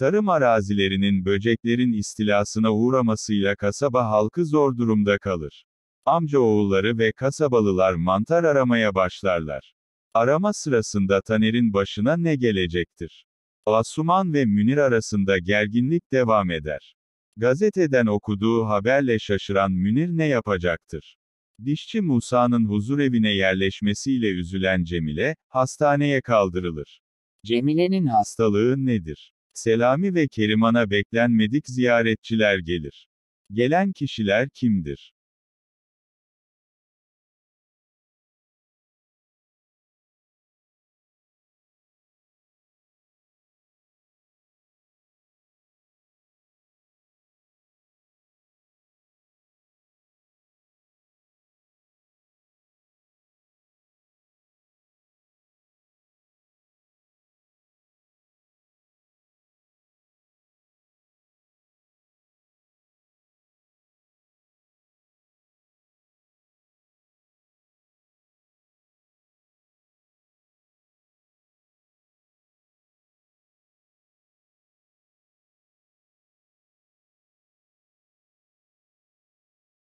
Tarım arazilerinin böceklerin istilasına uğramasıyla kasaba halkı zor durumda kalır. Amcaoğulları ve kasabalılar mantar aramaya başlarlar. Arama sırasında Taner'in başına ne gelecektir? Asuman ve Münir arasında gerginlik devam eder. Gazeteden okuduğu haberle şaşıran Münir ne yapacaktır? Dişçi Musa'nın huzurevine yerleşmesiyle üzülen Cemile, hastaneye kaldırılır. Cemile'nin hastalığı nedir? Selami ve Keriman'a beklenmedik ziyaretçiler gelir. Gelen kişiler kimdir?